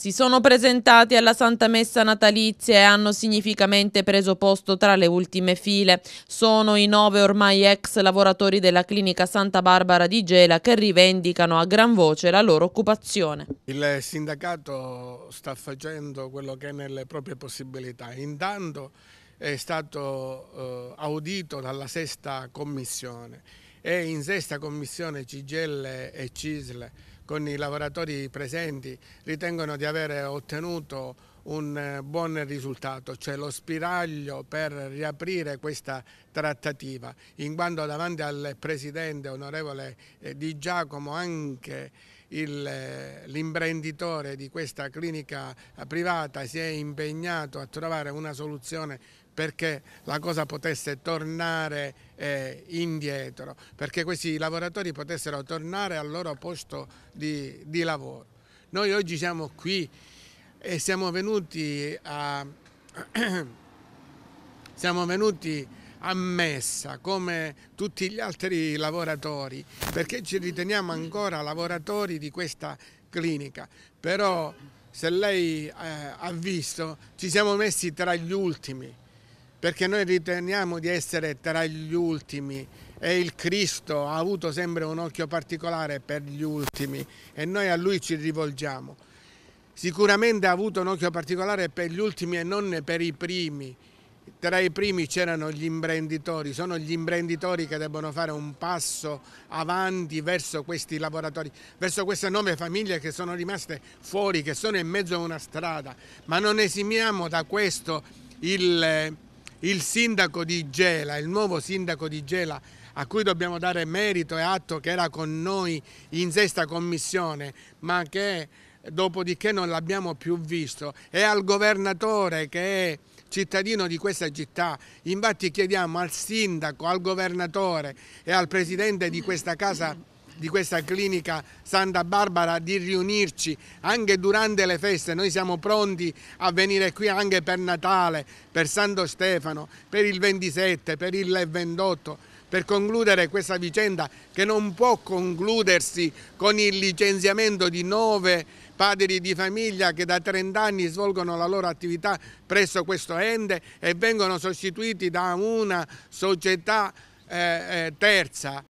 si sono presentati alla Santa Messa natalizia e hanno significamente preso posto tra le ultime file. Sono i nove ormai ex lavoratori della clinica Santa Barbara di Gela che rivendicano a gran voce la loro occupazione. Il sindacato sta facendo quello che è nelle proprie possibilità. Intanto è stato eh, audito dalla sesta commissione e in sesta commissione Cigelle e Cisle con i lavoratori presenti ritengono di avere ottenuto un eh, buon risultato, cioè lo spiraglio per riaprire questa trattativa, in quanto davanti al Presidente onorevole eh, Di Giacomo anche eh, l'imprenditore di questa clinica eh, privata si è impegnato a trovare una soluzione perché la cosa potesse tornare eh, indietro, perché questi lavoratori potessero tornare al loro posto di, di lavoro. Noi oggi siamo qui e siamo venuti a... siamo venuti ammessa come tutti gli altri lavoratori perché ci riteniamo ancora lavoratori di questa clinica però se lei eh, ha visto ci siamo messi tra gli ultimi perché noi riteniamo di essere tra gli ultimi e il Cristo ha avuto sempre un occhio particolare per gli ultimi e noi a lui ci rivolgiamo. Sicuramente ha avuto un occhio particolare per gli ultimi e non per i primi tra i primi c'erano gli imprenditori, sono gli imprenditori che debbono fare un passo avanti verso questi lavoratori, verso queste nove famiglie che sono rimaste fuori, che sono in mezzo a una strada, ma non esimiamo da questo il, il sindaco di Gela, il nuovo sindaco di Gela, a cui dobbiamo dare merito e atto che era con noi in sesta commissione, ma che dopodiché non l'abbiamo più visto, è al governatore che è cittadino di questa città. Infatti chiediamo al sindaco, al governatore e al presidente di questa casa di questa clinica Santa Barbara di riunirci anche durante le feste. Noi siamo pronti a venire qui anche per Natale, per Santo Stefano, per il 27, per il 28 per concludere questa vicenda che non può concludersi con il licenziamento di nove padri di famiglia che da 30 anni svolgono la loro attività presso questo ente e vengono sostituiti da una società eh, eh terza.